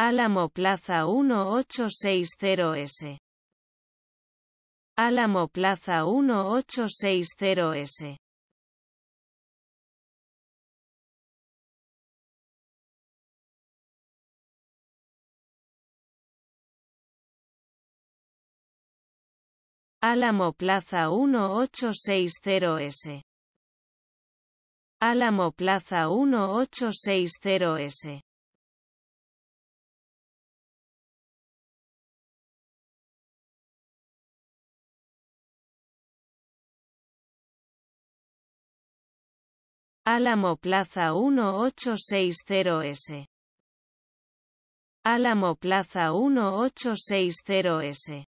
Álamo Plaza 1860S. Álamo Plaza 1860S. Álamo Plaza 1860S. Álamo Plaza 1860S. Álamo Plaza 1860S. Álamo Plaza 1860S.